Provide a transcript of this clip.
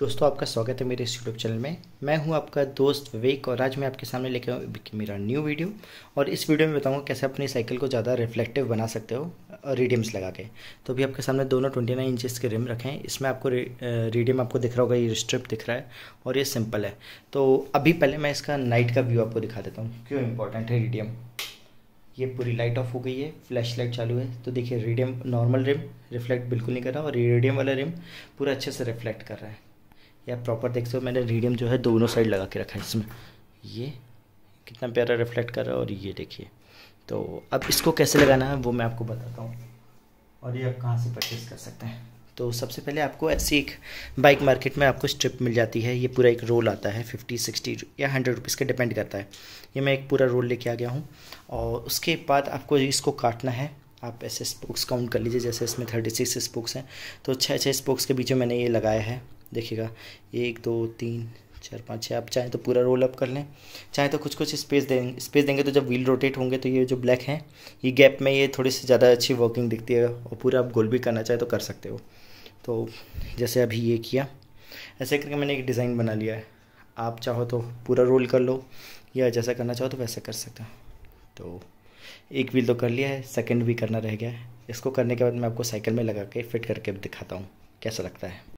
दोस्तों आपका स्वागत है मेरे इस यूट्यूब चैनल में मैं हूं आपका दोस्त विवेक और आज मैं आपके सामने लेके आऊँ मेरा न्यू वीडियो और इस वीडियो में बताऊंगा कैसे अपनी साइकिल को ज़्यादा रिफ्लेक्टिव बना सकते हो रीडियम्स लगा के तो अभी आपके सामने दोनों ट्वेंटी नाइन इंचज़ के रिम रखें इसमें आपको रीडियम आपको दिख रहा होगा ये स्ट्रिप दिख रहा है और ये सिंपल है तो अभी पहले मैं इसका नाइट का व्यू आपको दिखा देता हूँ क्यों इंपॉर्टेंट है रीडियम ये पूरी लाइट ऑफ हो गई है फ्लैश लाइट चालू है तो देखिए रेडियम नॉर्मल रिम रिफ्लेक्ट बिल्कुल नहीं कर रहा और रेडियम वाला रिम पूरा अच्छे से रिफ्लेक्ट कर रहा है या प्रॉपर देख सकते हो मैंने रीडियम जो है दोनों साइड लगा के रखा है इसमें ये कितना प्यारा रिफ्लेक्ट कर रहा है और ये देखिए तो अब इसको कैसे लगाना है वो मैं आपको बताता हूँ और ये आप कहाँ से परचेज़ कर सकते हैं तो सबसे पहले आपको ऐसी एक बाइक मार्केट में आपको स्ट्रिप मिल जाती है ये पूरा एक रोल आता है फिफ्टी सिक्सटी या हंड्रेड रुपीज़ का डिपेंड करता है ये मैं एक पूरा रोल लेके आ गया हूँ और उसके बाद आपको इसको काटना है आप ऐसे स्पोक्स काउंट कर लीजिए जैसे इसमें थर्टी सिक्स स्पोक्स हैं तो छः छः स्पोक्स के बीच में मैंने ये लगाया है देखिएगा एक दो तीन चार पाँच छः आप चाहें तो पूरा रोल अप कर लें चाहे तो कुछ कुछ स्पेस देंगे स्पेस देंगे तो जब व्हील रोटेट होंगे तो ये जो ब्लैक हैं ये गैप में ये थोड़ी सी ज़्यादा अच्छी वर्किंग दिखती है और पूरा आप गोल भी करना चाहें तो कर सकते हो तो जैसे अभी ये किया ऐसे करके मैंने एक डिज़ाइन बना लिया है आप चाहो तो पूरा रोल कर लो या जैसा करना चाहो तो वैसा कर सकते हो तो एक व्हील तो कर लिया है सेकेंड भी करना रह गया है इसको करने के बाद मैं आपको साइकिल में लगा के फिट करके दिखाता हूँ कैसा लगता है